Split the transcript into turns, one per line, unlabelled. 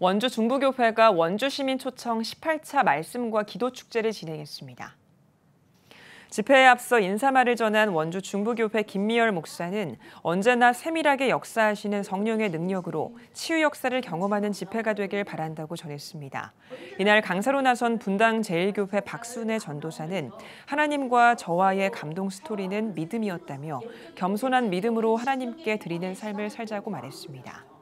원주 중부교회가 원주 시민 초청 18차 말씀과 기도 축제를 진행했습니다. 집회에 앞서 인사말을 전한 원주 중부교회 김미열 목사는 언제나 세밀하게 역사하시는 성령의 능력으로 치유 역사를 경험하는 집회가 되길 바란다고 전했습니다. 이날 강사로 나선 분당 제일교회 박순애 전도사는 하나님과 저와의 감동 스토리는 믿음이었다며 겸손한 믿음으로 하나님께 드리는 삶을 살자고 말했습니다.